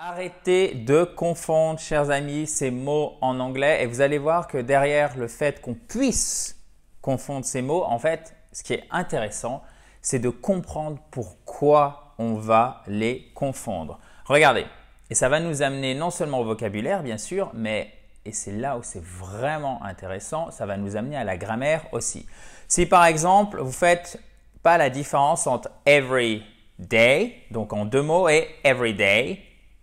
Arrêtez de confondre, chers amis, ces mots en anglais et vous allez voir que derrière le fait qu'on puisse confondre ces mots, en fait, ce qui est intéressant, c'est de comprendre pourquoi on va les confondre. Regardez, et ça va nous amener non seulement au vocabulaire, bien sûr, mais, et c'est là où c'est vraiment intéressant, ça va nous amener à la grammaire aussi. Si par exemple, vous faites pas la différence entre every day, donc en deux mots, et every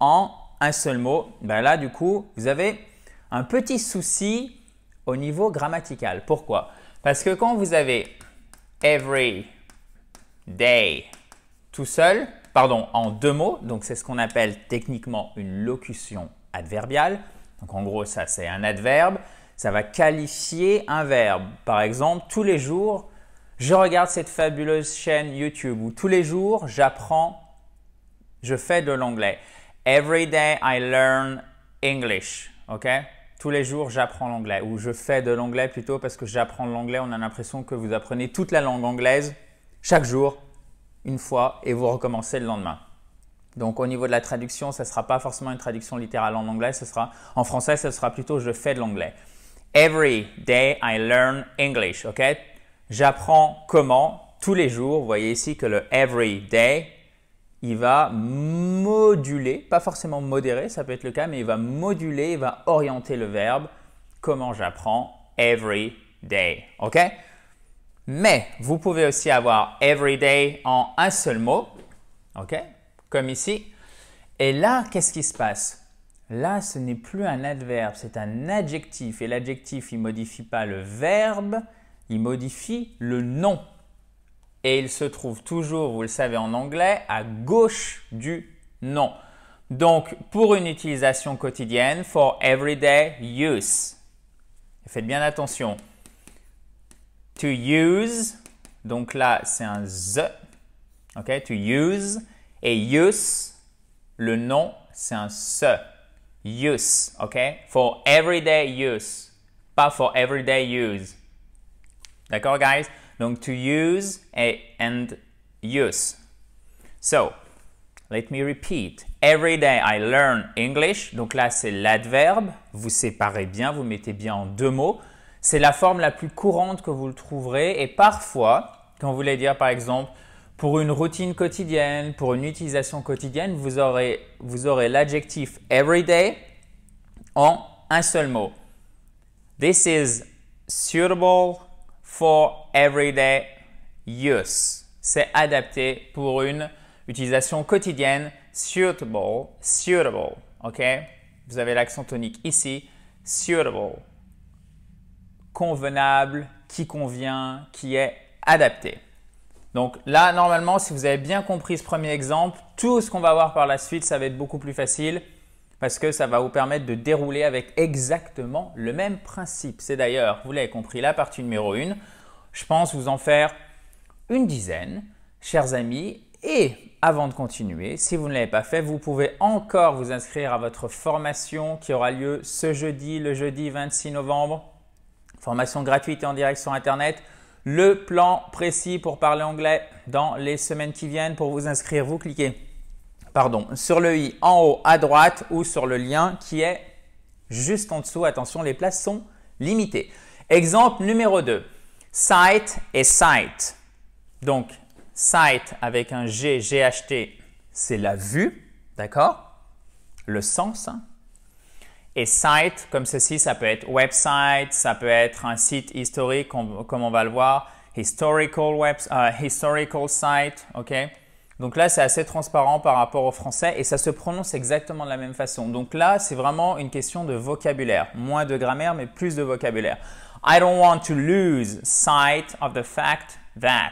en un seul mot, ben là, du coup, vous avez un petit souci au niveau grammatical. Pourquoi Parce que quand vous avez every day tout seul, pardon, en deux mots, donc c'est ce qu'on appelle techniquement une locution adverbiale. Donc en gros, ça c'est un adverbe, ça va qualifier un verbe. Par exemple, tous les jours, je regarde cette fabuleuse chaîne YouTube ou tous les jours, j'apprends, je fais de l'anglais. Every day I learn English. OK Tous les jours, j'apprends l'anglais ou je fais de l'anglais plutôt parce que j'apprends l'anglais. On a l'impression que vous apprenez toute la langue anglaise chaque jour, une fois, et vous recommencez le lendemain. Donc au niveau de la traduction, ça ne sera pas forcément une traduction littérale en anglais, ce sera en français, ce sera plutôt je fais de l'anglais. Every day I learn English, ok J'apprends comment tous les jours. Vous voyez ici que le every day il va moduler, pas forcément modérer, ça peut être le cas, mais il va moduler, il va orienter le verbe comment j'apprends every day. OK Mais vous pouvez aussi avoir every day en un seul mot. OK Comme ici. Et là, qu'est-ce qui se passe Là, ce n'est plus un adverbe, c'est un adjectif. Et l'adjectif, il ne modifie pas le verbe, il modifie le nom et il se trouve toujours, vous le savez en anglais, à gauche du nom. Donc, pour une utilisation quotidienne, for everyday use. Faites bien attention. To use, donc là c'est un the, ok, to use, et use, le nom c'est un se, use, ok, for everyday use, pas for everyday use. D'accord, guys? Donc to use and use. So, let me repeat. Every day I learn English. Donc là, c'est l'adverbe. Vous séparez bien, vous mettez bien en deux mots. C'est la forme la plus courante que vous le trouverez. Et parfois, quand vous voulez dire par exemple pour une routine quotidienne, pour une utilisation quotidienne, vous aurez, vous aurez l'adjectif en un seul mot. This is suitable for everyday use. C'est adapté pour une utilisation quotidienne, suitable, suitable, ok Vous avez l'accent tonique ici, suitable, convenable, qui convient, qui est adapté. Donc là, normalement, si vous avez bien compris ce premier exemple, tout ce qu'on va voir par la suite, ça va être beaucoup plus facile parce que ça va vous permettre de dérouler avec exactement le même principe. C'est d'ailleurs, vous l'avez compris, la partie numéro 1. Je pense vous en faire une dizaine, chers amis. Et avant de continuer, si vous ne l'avez pas fait, vous pouvez encore vous inscrire à votre formation qui aura lieu ce jeudi, le jeudi 26 novembre. Formation gratuite et en direct sur Internet. Le plan précis pour parler anglais dans les semaines qui viennent. Pour vous inscrire, vous cliquez pardon, sur le i en haut à droite ou sur le lien qui est juste en dessous. Attention, les places sont limitées. Exemple numéro 2, site et site. Donc, site avec un G, GHT, c'est la vue, d'accord Le sens. Hein? Et site, comme ceci, ça peut être website, ça peut être un site historique, comme on va le voir, historical, euh, historical site, ok donc là, c'est assez transparent par rapport au français et ça se prononce exactement de la même façon. Donc là, c'est vraiment une question de vocabulaire. Moins de grammaire, mais plus de vocabulaire. I don't want to lose sight of the fact that.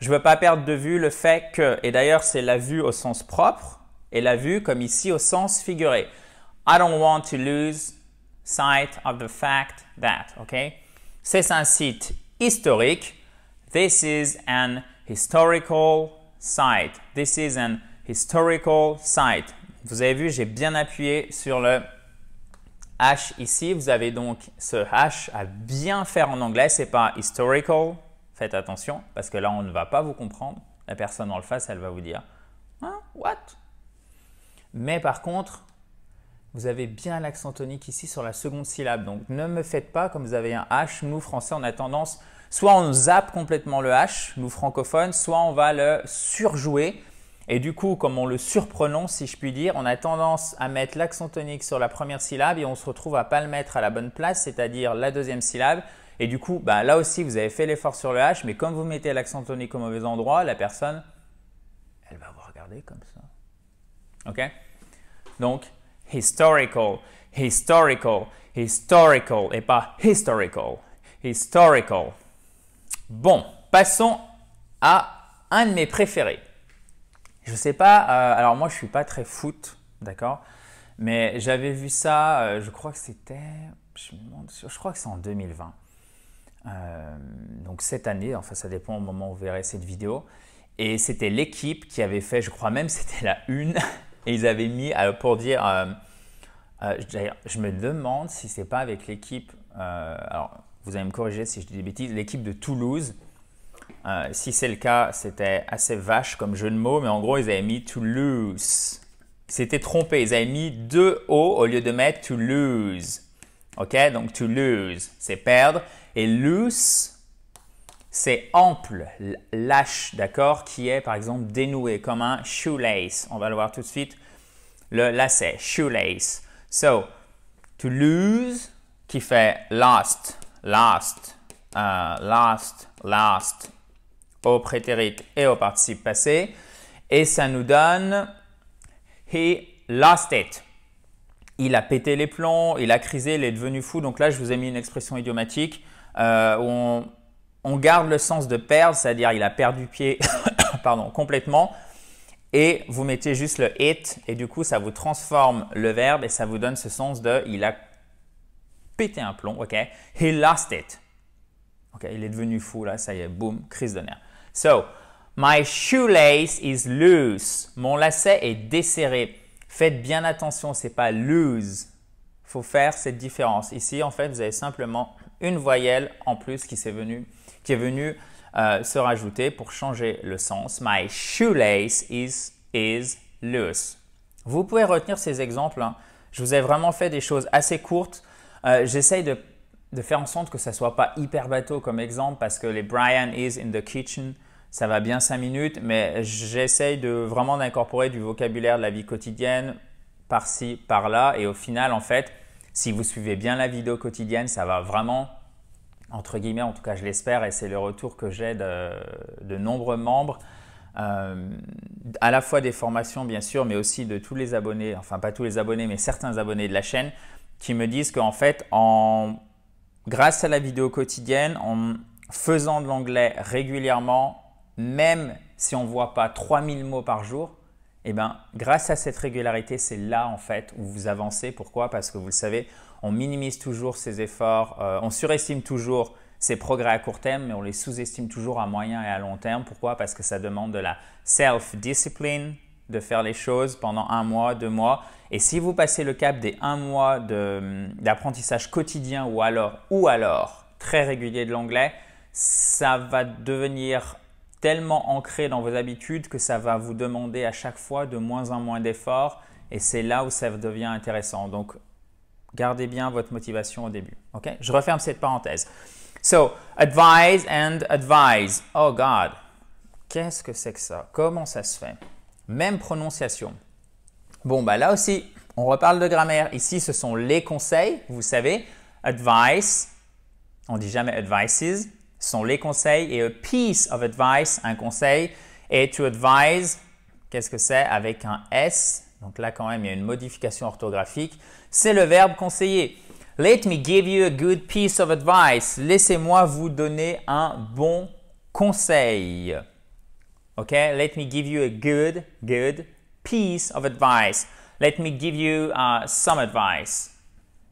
Je ne veux pas perdre de vue le fait que. Et d'ailleurs, c'est la vue au sens propre et la vue comme ici au sens figuré. I don't want to lose sight of the fact that. Okay? C'est un site historique. This is an historical site. This is an historical site. Vous avez vu, j'ai bien appuyé sur le H ici. Vous avez donc ce H à bien faire en anglais. C'est pas historical. Faites attention parce que là, on ne va pas vous comprendre. La personne en le face, elle va vous dire hein? What Mais par contre, vous avez bien l'accent tonique ici sur la seconde syllabe. Donc ne me faites pas comme vous avez un H. Nous, français, on a tendance Soit on zappe complètement le H, nous francophones, soit on va le surjouer. Et du coup, comme on le surprononce, si je puis dire, on a tendance à mettre l'accent tonique sur la première syllabe et on se retrouve à pas le mettre à la bonne place, c'est-à-dire la deuxième syllabe. Et du coup, bah, là aussi, vous avez fait l'effort sur le H, mais comme vous mettez l'accent tonique au mauvais endroit, la personne, elle va vous regarder comme ça. OK Donc, historical, historical, historical, et pas historical, historical. Bon, passons à un de mes préférés. Je sais pas, euh, alors moi je suis pas très foot, d'accord Mais j'avais vu ça, euh, je crois que c'était, je, je, crois que c'est en 2020. Euh, donc cette année, enfin ça dépend au moment où vous verrez cette vidéo. Et c'était l'équipe qui avait fait, je crois même c'était la une, et ils avaient mis pour dire, je, me demande si c'est pas avec l'équipe, alors vous allez me corriger si je dis des bêtises, l'équipe de Toulouse. Euh, si c'est le cas, c'était assez vache comme jeu de mots, mais en gros, ils avaient mis Toulouse. C'était trompé. ils avaient mis deux O au lieu de mettre Toulouse. OK? Donc, to lose, c'est perdre. Et loose, c'est ample, lâche, d'accord? Qui est, par exemple, dénoué, comme un shoelace. On va le voir tout de suite. Le lacet, shoelace. So, to lose, qui fait last » last, euh, last, last au prétérit et au participe passé. Et ça nous donne he lost it. Il a pété les plombs, il a crisé, il est devenu fou. Donc là, je vous ai mis une expression idiomatique euh, où on, on, garde le sens de perdre, c'est-à-dire il a perdu pied pardon, complètement. Et vous mettez juste le it et du coup, ça vous transforme le verbe et ça vous donne ce sens de il a Péter un plomb, OK? He lost it. OK, il est devenu fou, là, ça y est, boum, crise de nerfs. So, my shoelace is loose. Mon lacet est desserré. Faites bien attention, c'est pas loose. faut faire cette différence. Ici, en fait, vous avez simplement une voyelle en plus qui, est venue, qui est venue euh, se rajouter pour changer le sens. My shoelace is, is loose. Vous pouvez retenir ces exemples. Hein. Je vous ai vraiment fait des choses assez courtes euh, j'essaye de, faire en sorte que ça soit pas hyper bateau comme exemple parce que les Brian is in the kitchen, ça va bien 5 minutes, mais j'essaye de vraiment d'incorporer du vocabulaire de la vie quotidienne par-ci, par-là. Et au final, en fait, si vous suivez bien la vidéo quotidienne, ça va vraiment, entre guillemets, en tout cas je l'espère, et c'est le retour que j'ai de, nombreux membres, euh, à la fois des formations bien sûr, mais aussi de tous les abonnés, enfin pas tous les abonnés, mais certains abonnés de la chaîne, qui me disent qu'en fait, en, grâce à la vidéo quotidienne, en faisant de l'anglais régulièrement, même si on ne voit pas 3000 mots par jour, eh ben, grâce à cette régularité, c'est là en fait où vous avancez. Pourquoi Parce que vous le savez, on minimise toujours ses efforts, euh, on surestime toujours ses progrès à court terme, mais on les sous-estime toujours à moyen et à long terme. Pourquoi Parce que ça demande de la self-discipline, de faire les choses pendant un mois, deux mois. Et si vous passez le cap des un mois d'apprentissage quotidien ou alors, ou alors très régulier de l'anglais, ça va devenir tellement ancré dans vos habitudes que ça va vous demander à chaque fois de moins en moins d'efforts. Et c'est là où ça devient intéressant. Donc, gardez bien votre motivation au début. Ok Je referme cette parenthèse. So, advise and advise. Oh God, qu'est-ce que c'est que ça Comment ça se fait même prononciation. Bon, bah là aussi, on reparle de grammaire. Ici, ce sont les conseils, vous savez. Advice, on dit jamais advices, ce sont les conseils. Et a piece of advice, un conseil. Et to advise, qu'est-ce que c'est Avec un S. Donc là, quand même, il y a une modification orthographique. C'est le verbe conseiller. Let me give you a good piece of advice. Laissez-moi vous donner un bon conseil. Okay, let me give you a good, good piece of advice. Let me give you uh, some advice.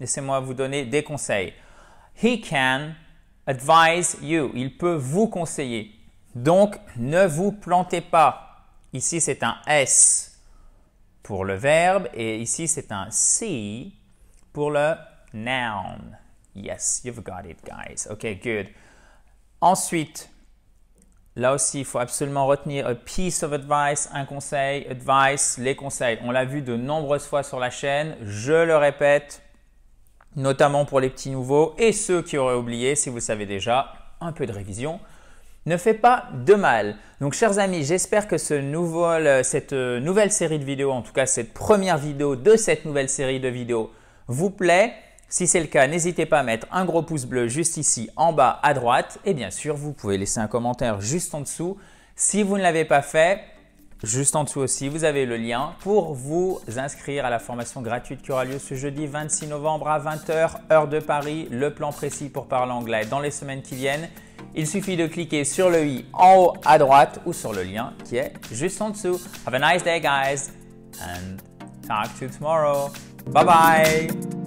Laissez-moi vous donner des conseils. He can advise you. Il peut vous conseiller. Donc, ne vous plantez pas. Ici, c'est un S pour le verbe et ici, c'est un C pour le noun. Yes, you've got it, guys. Okay, good. Ensuite, Là aussi, il faut absolument retenir a piece of advice, un conseil, advice, les conseils. On l'a vu de nombreuses fois sur la chaîne. Je le répète, notamment pour les petits nouveaux et ceux qui auraient oublié, si vous savez déjà, un peu de révision ne fait pas de mal. Donc chers amis, j'espère que cette euh, nouvelle série de vidéos, en tout cas cette première vidéo de cette nouvelle série de vidéos, vous plaît. Si c'est le cas, n'hésitez pas à mettre un gros pouce bleu juste ici en bas à droite. Et bien sûr, vous pouvez laisser un commentaire juste en dessous. Si vous ne l'avez pas fait, Juste en dessous aussi, vous avez le lien pour vous inscrire à la formation gratuite qui aura lieu ce jeudi 26 novembre à 20h, heure de Paris, le plan précis pour parler anglais dans les semaines qui viennent. Il suffit de cliquer sur le i en haut à droite ou sur le lien qui est juste en dessous. Have a nice day guys and talk to you tomorrow. Bye bye